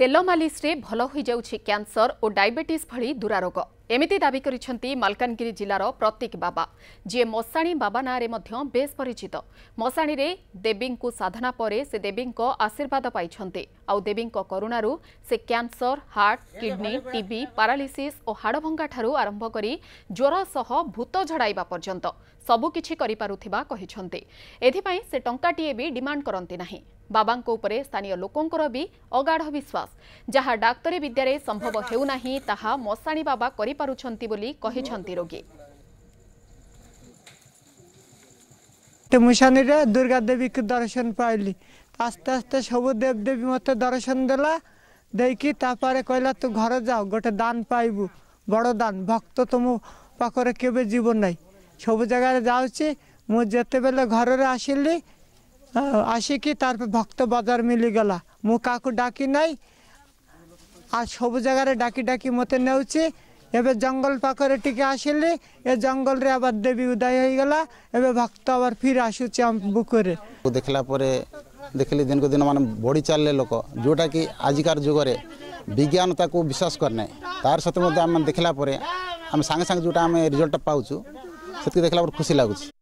তেল মালিশে ভাল হয়ে যাচ্ছে ক্যান্সর ও ডায়াবেটিস ভি দুরারোগ এমিতি দাবি করেছেন মালকানগিরি জেলার প্রতীক বাবা যে মশাণী বাবা নাঁরে বেশ পরিচিত মশাণীরে দেবী সাধনা পরে সে দেবী আশীর্বাদ পাইছেন আবী করুণার সে cancer heart kidney TB paralysis ও হাড়ভঙ্গা ঠার আরম্ভ করে জ্বর সহ ভূত ঝড়াইবা পর্যন্ত সবুকিছি করে পুথিবা এথিপাই সে টঙ্কাটিয়ে বি ডিমান্ড করতে না ବାବାଙ୍କ ଉପରେ ସ୍ଥାନୀୟ ଲୋକଙ୍କର ବି ଅଗାଢ଼ ବିଶ୍ୱାସ ଯାହା ଡାକ୍ତରୀ ବିଦ୍ୟାରେ ସମ୍ଭବ ହେଉନାହିଁ ତାହା ମଶାଣି ବାବା କରିପାରୁଛନ୍ତି ବୋଲି କହିଛନ୍ତି ରୋଗୀ ମଶାଣିରେ ଦୁର୍ଗା ଦେବୀକୁ ଦର୍ଶନ ପାଇଲି ଆସ୍ତେ ଆସ୍ତେ ସବୁ ଦେବଦେବୀ ମୋତେ ଦର୍ଶନ ଦେଲା ଦେଇକି ତାପରେ କହିଲା ତୁ ଘର ଯାଅ ଗୋଟେ ଦାନ ପାଇବୁ ବଡ଼ ଦାନ ଭକ୍ତ ତୁମ ପାଖରେ କେବେ ଯିବ ନାହିଁ ସବୁ ଜାଗାରେ ଯାଉଛି ମୁଁ ଯେତେବେଳେ ଘରରେ ଆସିଲି আসিকি তারপর ভক্ত বাজার মিলি গলা মু কাকু ডাকি নাই আর সবু জায়গায় ডাকি ডাকি মতে নেউছি এবে জঙ্গল পাখরে টিকে আসিলি এ জঙ্গলরে আবার দেবী উদয় হয়ে গেল এবে ভক্ত আবার ফিরে আসুছে বুকরে দেখলা পরে ଦେଖିଲି ଦିନକୁ ଦିନ ମାନେ ବଢ଼ି ଚାଲିଲେ ଲୋକ ଯେଉଁଟାକି ଆଜିକାର ଯୁଗରେ ବିଜ୍ଞାନ ତାକୁ ବିଶ୍ୱାସ କରିନାହିଁ ତାର ସହିତ ମଧ୍ୟ ଆମେ ଦେଖିଲା ପରେ ଆମେ ସାଙ୍ଗେ ସାଙ୍ଗେ ଯେଉଁଟା ଆମେ ରିଜଲ୍ଟଟା ପାଉଛୁ ସେତିକି ଦେଖିଲା ପରେ ଖୁସି ଲାଗୁଛି